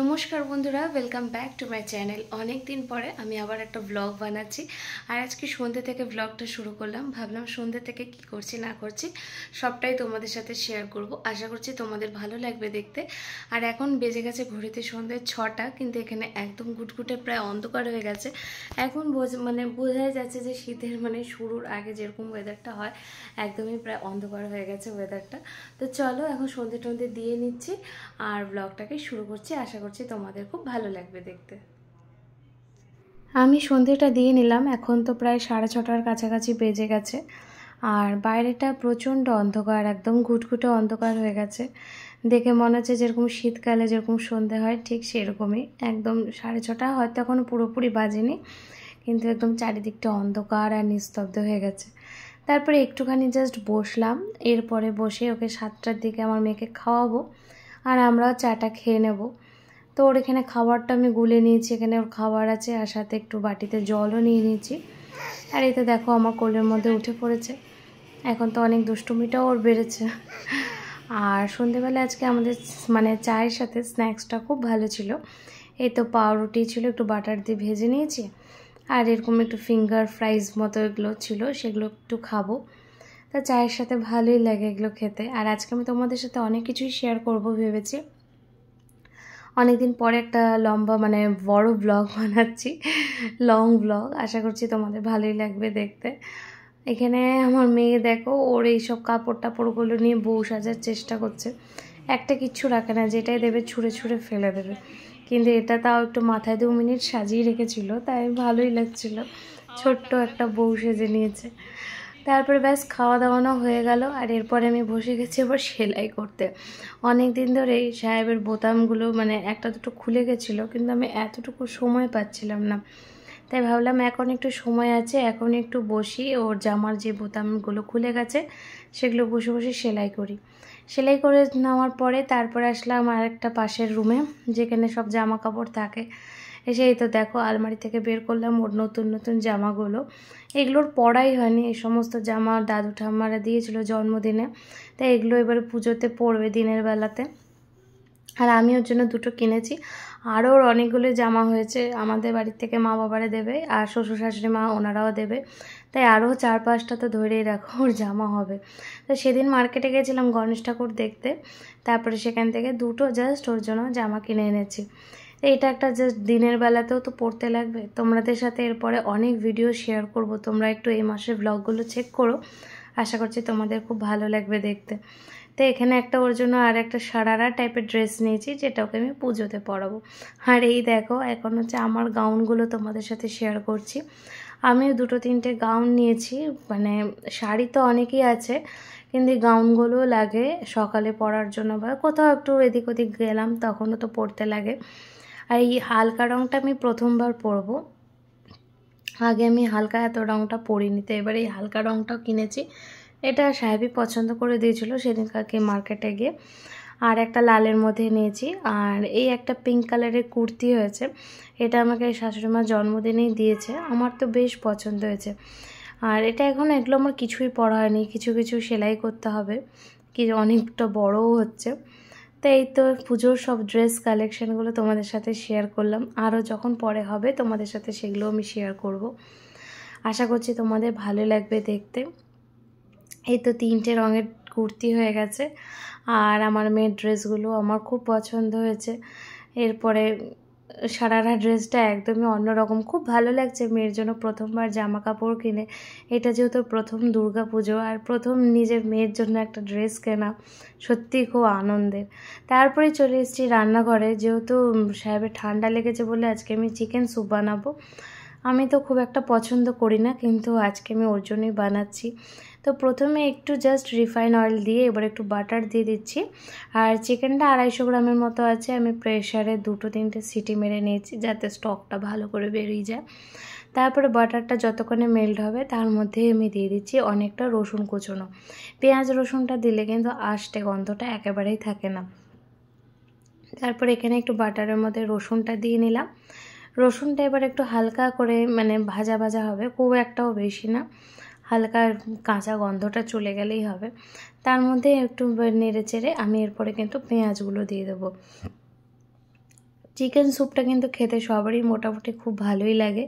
নমস্কার বন্ধুরা welcome back to my channel অনেক দিন পরে আমি আবার একটা ব্লগ বানাচ্ছি আর আজকে সন্ধ্যে থেকে ব্লগটা শুরু করলাম ভাবলাম সন্ধ্যে থেকে কি করছি না করছি সবটাই তোমাদের সাথে শেয়ার করব আশা করছি তোমাদের ভালো লাগবে দেখতে আর এখন বেজে গেছে ঘড়িতে সন্ধ্যে ছটা কিন্তু এখানে একদম গুটগুটে প্রায় অন্ধকার হয়ে গেছে এখন মানে বোঝাই যাচ্ছে যে শীতের মানে শুরুর আগে যেরকম ওয়েদারটা হয় একদমই প্রায় অন্ধকার হয়ে গেছে ওয়েদারটা তো চলো এখন সন্ধ্যে টন্ধে দিয়ে নিচ্ছি আর ব্লগটাকে শুরু করছি আশা আশা করছি তোমাদের খুব ভালো লাগবে দেখতে আমি সন্ধেটা দিয়ে নিলাম এখন তো প্রায় সাড়ে ছটার কাছাকাছি বেজে গেছে আর বাইরেটা প্রচণ্ড অন্ধকার একদম ঘুটঘুটে অন্ধকার হয়ে গেছে দেখে মনে হচ্ছে যেরকম শীতকালে যেরকম সন্ধে হয় ঠিক সেরকমই একদম সাড়ে ছটা হয়তো এখনও পুরোপুরি বাজেনি কিন্তু একদম চারিদিকটা অন্ধকার আর নিস্তব্ধ হয়ে গেছে তারপরে একটুখানি জাস্ট বসলাম এরপরে বসে ওকে সাতটার দিকে আমার মেয়েকে খাওয়াবো আর আমরাও চাটা খেয়ে নেবো তো ওর এখানে খাবারটা আমি গুলে নিয়েছি এখানে ওর খাবার আছে আর সাথে একটু বাটিতে জলও নিয়ে নিয়েছি আর এতে দেখো আমার কোলের মধ্যে উঠে পড়েছে এখন তো অনেক দুষ্টুমিটাও ওর বেড়েছে আর সন্ধেবেলা আজকে আমাদের মানে চায়ের সাথে স্ন্যাক্সটা খুব ভালো ছিল এই তো পাউরুটি ছিল একটু বাটার দিয়ে ভেজে নিয়েছি আর এরকম একটু ফিঙ্গার ফ্রাইজ মতো এগুলো ছিল সেগুলো একটু খাবো তা চায়ের সাথে ভালোই লাগে এগুলো খেতে আর আজকে আমি তোমাদের সাথে অনেক কিছুই শেয়ার করব ভেবেছি অনেকদিন পরে একটা লম্বা মানে বড় ব্লগ বানাচ্ছি লং ব্লগ আশা করছি তোমাদের ভালোই লাগবে দেখতে এখানে আমার মেয়ে দেখো ওর এইসব কাপড় টাপড়গুলো নিয়ে বউ সাজার চেষ্টা করছে একটা কিচ্ছু রাখে না যেটাই দেবে ছুঁড়ে ছুঁড়ে ফেলে দেবে কিন্তু এটা তাও একটু মাথায় দু মিনিট সাজিয়ে রেখেছিল তাই ভালোই লাগছিল ছোট্ট একটা বউ সেজে নিয়েছে তারপরে ব্যাস খাওয়া দাওয়ানো হয়ে গেল আর এরপরে আমি বসে গেছি আবার সেলাই করতে অনেক দিন ধরেই সাহেবের বোতামগুলো মানে একটা দুটো খুলে গেছিলো কিন্তু আমি এতটুকু সময় পাচ্ছিলাম না তাই ভাবলাম এখন একটু সময় আছে এখন একটু বসি ওর জামার যে বোতামগুলো খুলে গেছে সেগুলো বসে বসে সেলাই করি সেলাই করে নেওয়ার পরে তারপরে আসলাম আর একটা পাশের রুমে যেখানে সব জামা কাপড় থাকে এসে এই তো দেখো আলমারি থেকে বের করলাম ওর নতুন নতুন জামাগুলো এগুলোর পড়াই হয়নি এই সমস্ত জামা দাদু ঠাম্মারা দিয়েছিল জন্মদিনে তাই এগুলো এবার পুজোতে পড়বে দিনের বেলাতে আর আমি ওর জন্য দুটো কিনেছি আরও ওর অনেকগুলো জামা হয়েছে আমাদের বাড়ির থেকে মা বাবারা দেবে আর শ্বশুর শাশুড়ি মা ওনারাও দেবে তাই আরও চার পাঁচটা তো ধরেই রাখো ওর জামা হবে তো সেদিন মার্কেটে গেছিলাম গণেশ ঠাকুর দেখতে তারপরে সেখান থেকে দুটো জাস্ট ওর জন্য জামা কিনে এনেছি এটা একটা জাস্ট দিনের বেলাতেও তো পড়তে লাগবে তোমাদের সাথে এরপরে অনেক ভিডিও শেয়ার করব তোমরা একটু এই মাসের ব্লগগুলো চেক করো আশা করছি তোমাদের খুব ভালো লাগবে দেখতে তো এখানে একটা ওর জন্য আর একটা সারারা টাইপের ড্রেস নিয়েছি যেটা ওকে আমি পুজোতে পরাবো আর এই দেখো এখন হচ্ছে আমার গাউনগুলো তোমাদের সাথে শেয়ার করছি আমিও দুটো তিনটে গাউন নিয়েছি মানে শাড়ি তো অনেকেই আছে কিন্তু গাউনগুলো লাগে সকালে পরার জন্য বা কোথাও একটু এদিক ওদিক গেলাম তখনও তো পরতে লাগে আর এই হালকা রঙটা আমি প্রথমবার পরবো আগে আমি হালকা এত রঙটা পরিনি তো এবার এই হালকা রঙটাও কিনেছি এটা সাহেবই পছন্দ করে দিয়েছিল সেদিন কাকে মার্কেটে গিয়ে আর একটা লালের মধ্যে নিয়েছি আর এই একটা পিঙ্ক কালারের কুর্তি হয়েছে এটা আমাকে শাশুড়িমা জন্মদিনেই দিয়েছে আমার তো বেশ পছন্দ হয়েছে আর এটা এখন এগুলো আমার কিছুই পড়া হয়নি কিছু কিছু সেলাই করতে হবে কি অনেকটা বড়ও হচ্ছে তো এই তো পুজোর সব ড্রেস কালেকশানগুলো তোমাদের সাথে শেয়ার করলাম আরও যখন পরে হবে তোমাদের সাথে সেগুলো আমি শেয়ার করব। আশা করছি তোমাদের ভালো লাগবে দেখতে এই তো তিনটে রঙের কুর্তি হয়ে গেছে আর আমার মেয়ের ড্রেসগুলো আমার খুব পছন্দ হয়েছে এরপরে সারারা ড্রেসটা একদমই অন্যরকম খুব ভালো লাগছে মেয়ের জন্য প্রথমবার জামা কাপড় কিনে এটা যেহেতু প্রথম দুর্গা পুজো আর প্রথম নিজের মেয়ের জন্য একটা ড্রেস কেনা সত্যিই খুব আনন্দের তারপরে চলে এসেছি রান্নাঘরে যেহেতু সাহেবের ঠান্ডা লেগেছে বলে আজকে আমি চিকেন স্যুপ বানাবো আমি তো খুব একটা পছন্দ করি না কিন্তু আজকে আমি ওর জন্যই বানাচ্ছি তো প্রথমে একটু জাস্ট রিফাইন অয়েল দিয়ে এবার একটু বাটার দিয়ে দিচ্ছি আর চিকেনটা আড়াইশো গ্রামের মতো আছে আমি প্রেশারে দুটো তিনটে সিটি মেরে নিয়েছি যাতে স্টকটা ভালো করে বেরিয়ে যায় তারপরে বাটারটা যতক্ষণে মেল্ট হবে তার মধ্যে আমি দিয়ে দিচ্ছি অনেকটা রসুন কুচনো পেঁয়াজ রসুনটা দিলে কিন্তু আষ্টে গন্ধটা একেবারেই থাকে না তারপর এখানে একটু বাটারের মধ্যে রসুনটা দিয়ে নিলাম রসুনটা এবার একটু হালকা করে মানে ভাজা ভাজা হবে খুব একটাও বেশি না হালকা কাঁচা গন্ধটা চলে গেলেই হবে তার মধ্যে একটু নেড়ে চেড়ে আমি এরপরে কিন্তু পেঁয়াজগুলো দিয়ে দেবো চিকেন স্যুপটা কিন্তু খেতে সবারই মোটামুটি খুব ভালোই লাগে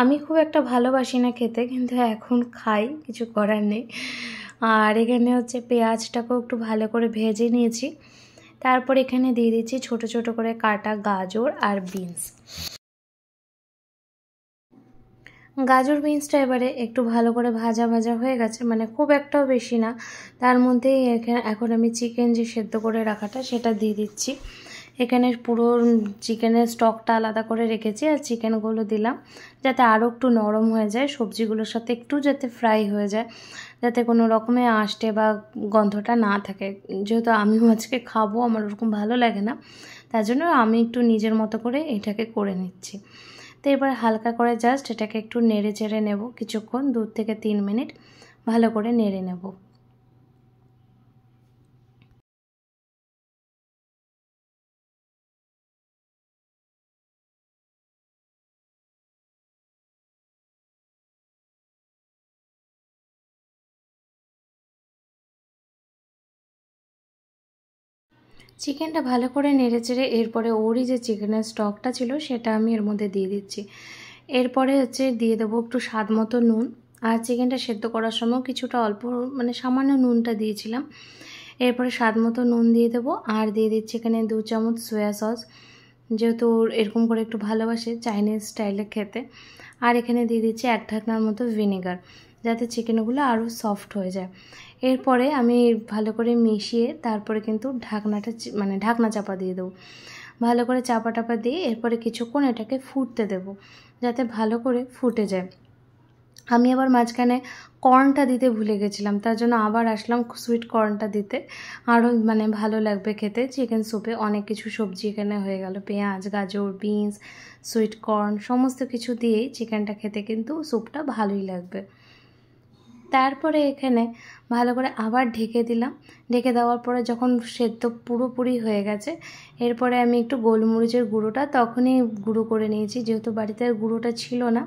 আমি খুব একটা ভালোবাসি না খেতে কিন্তু এখন খাই কিছু করার নেই আর এখানে হচ্ছে পেঁয়াজটাকেও একটু ভালো করে ভেজে নিয়েছি তারপর এখানে দিয়ে দিচ্ছি ছোট ছোট করে কাটা গাজর আর বিনস গাজর বিনসটা এবারে একটু ভালো করে ভাজা ভাজা হয়ে গেছে মানে খুব একটাও বেশি না তার মধ্যেই এখানে এখন আমি চিকেন যে সেদ্ধ করে রাখাটা সেটা দিয়ে দিচ্ছি এখানে পুরো চিকেনের স্টকটা আলাদা করে রেখেছি আর চিকেনগুলো দিলাম যাতে আরও একটু নরম হয়ে যায় সবজিগুলোর সাথে একটু যাতে ফ্রাই হয়ে যায় যাতে কোনো রকমে আষ্টে বা গন্ধটা না থাকে যেহেতু আমিও আজকে খাবো আমার ওরকম ভালো লাগে না তার জন্য আমি একটু নিজের মতো করে এটাকে করে নিচ্ছি তো এবার হালকা করে জাস্ট এটাকে একটু নেড়ে চেড়ে নেব কিছুক্ষণ দু থেকে তিন মিনিট ভালো করে নেড়ে নেব চিকেনটা ভালো করে নেড়ে চেড়ে এরপরে ওরই যে চিকেনের স্টকটা ছিল সেটা আমি এর মধ্যে দিয়ে দিচ্ছি এরপরে হচ্ছে দিয়ে দেবো একটু স্বাদ মতো নুন আর চিকেনটা সেদ্ধ করার সময় কিছুটা অল্প মানে সামান্য নুনটা দিয়েছিলাম এরপরে স্বাদ মতো নুন দিয়ে দেবো আর দিয়ে দিচ্ছি এখানে দু চামচ সোয়া সস যেহেতু এরকম করে একটু ভালোবাসে চাইনিজ স্টাইলে খেতে আর এখানে দিয়ে দিচ্ছি এক ঢাকনার মতো ভিনেগার যাতে চিকেনগুলো আরও সফট হয়ে যায় এরপরে আমি ভালো করে মিশিয়ে তারপরে কিন্তু ঢাকনাটা মানে ঢাকনা চাপা দিয়ে দেবো ভালো করে চাপা টাপা দিয়ে এরপরে কিছুক্ষণ এটাকে ফুটতে দেব যাতে ভালো করে ফুটে যায় আমি আবার মাঝখানে কর্নটা দিতে ভুলে গেছিলাম তার জন্য আবার আসলাম সুইট কর্নটা দিতে আরও মানে ভালো লাগবে খেতে চিকেন স্যুপে অনেক কিছু সবজি এখানে হয়ে গেল পেঁয়াজ গাজর বিনস সুইট কর্ন সমস্ত কিছু দিয়েই চিকেনটা খেতে কিন্তু স্যুপটা ভালোই লাগবে তারপরে এখানে ভালো করে আবার ঢেকে দিলাম ঢেকে দেওয়ার পরে যখন সেদ্ধ পুরোপুরি হয়ে গেছে এরপরে আমি একটু গোলমরিচের গুঁড়োটা তখনই গুঁড়ো করে নিয়েছি যেহেতু বাড়িতে গুঁড়োটা ছিল না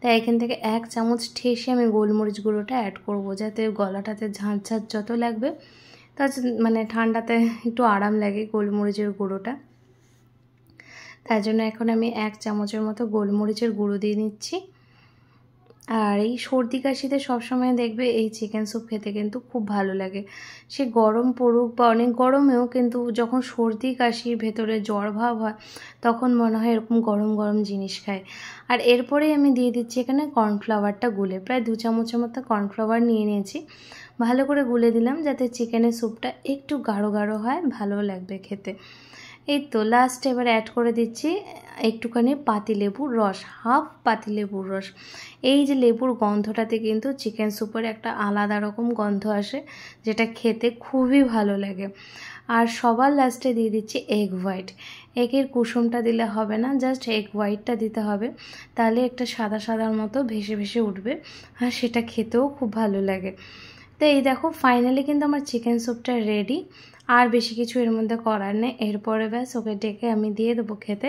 তাই এখান থেকে এক চামচ ঠেসে আমি গোলমরিচ গুঁড়োটা অ্যাড করব যাতে গলাটাতে ঝাঁঝাঁঝ যত লাগবে তা মানে ঠান্ডাতে একটু আরাম লাগে গোলমরিচের গুঁড়োটা তার জন্য এখন আমি এক চামচের মতো গোলমরিচের গুঁড়ো দিয়ে নিচ্ছি আর এই সর্দি কাশিতে সবসময় দেখবে এই চিকেন স্যুপ খেতে কিন্তু খুব ভালো লাগে সে গরম পড়ুক বা অনেক গরমেও কিন্তু যখন সর্দি কাশির ভেতরে জ্বর ভাব হয় তখন মনে হয় এরকম গরম গরম জিনিস খায় আর এরপরে আমি দিয়ে দিচ্ছি এখানে কর্নফ্লাওয়ারটা গুলে প্রায় দু চামচের মতো কর্নফ্লাওয়ার নিয়ে নিয়েছি ভালো করে গুলে দিলাম যাতে চিকেনের স্যুপটা একটু গাঢ় গাঢ় হয় ভালো লাগবে খেতে এই তো লাস্ট এবার অ্যাড করে দিচ্ছি একটুখানি পাতিলেবুর রস হাফ পাতিলেবুর রস এই যে লেবুর গন্ধটাতে কিন্তু চিকেন সুপের একটা আলাদা রকম গন্ধ আসে যেটা খেতে খুবই ভালো লাগে আর সবার লাস্টে দিয়ে দিচ্ছি এগ হোয়াইট এগের কুসুমটা দিলে হবে না জাস্ট এগ হোয়াইটটা দিতে হবে তাহলে একটা সাদা সাদার মতো ভেসে ভেসে উঠবে আর সেটা খেতেও খুব ভালো লাগে তো এই দেখো ফাইনালি কিন্তু আমার চিকেন স্যুপটা রেডি আর বেশি কিছু এর মধ্যে করার নেই এরপরে ব্যাস ওকে ডেকে আমি দিয়ে দেবো খেতে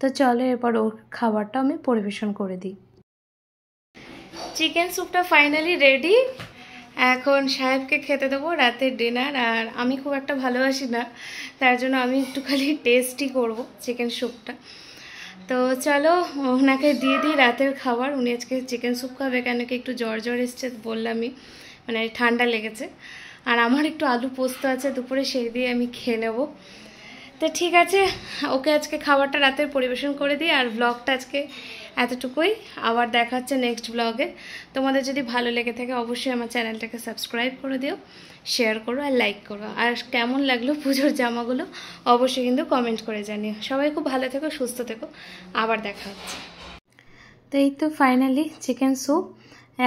তো চলো এরপর ওর খাবারটা আমি পরিবেশন করে দিই চিকেন স্যুপটা ফাইনালি রেডি এখন সাহেবকে খেতে দেবো রাতের ডিনার আর আমি খুব একটা ভালোবাসি না তার জন্য আমি একটু খালি টেস্টই করব চিকেন স্যুপটা তো চলো ওনাকে দিয়ে দিই রাতের খাবার উনি আজকে চিকেন স্যুপ খাবে কেন কি একটু জ্বর জ্বর এসছে বললামই মানে ঠান্ডা লেগেছে আর আমার একটু আলু পোস্ত আছে দুপুরে সেই দিয়ে আমি খেয়ে নেব তো ঠিক আছে ওকে আজকে খাবারটা রাতের পরিবেশন করে দিই আর ব্লগটা আজকে এতটুকুই আবার দেখা হচ্ছে নেক্সট ব্লগে তোমাদের যদি ভালো লেগে থাকে অবশ্যই আমার চ্যানেলটাকে সাবস্ক্রাইব করে দিও শেয়ার করো আর লাইক করো আর কেমন লাগলো পুজোর জামাগুলো অবশ্যই কিন্তু কমেন্ট করে জানিও সবাই খুব ভালো থেকো সুস্থ থেকো আবার দেখা হচ্ছে তো এই তো ফাইনালি চিকেন স্যুপ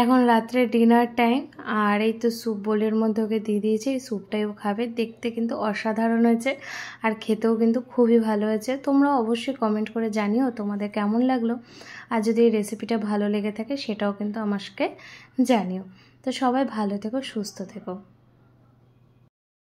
এখন রাত্রে ডিনার টাইম আর এই তো স্যুপ বোলের মধ্যে ওকে দিয়ে দিয়েছি এই স্যুপটাইও খাবে দেখতে কিন্তু অসাধারণ হয়েছে আর খেতেও কিন্তু খুবই ভালো হয়েছে তোমরা অবশ্যই কমেন্ট করে জানিও তোমাদের কেমন লাগলো আর যদি এই রেসিপিটা ভালো লেগে থাকে সেটাও কিন্তু আমাকে জানিও তো সবাই ভালো থেকো সুস্থ থেকো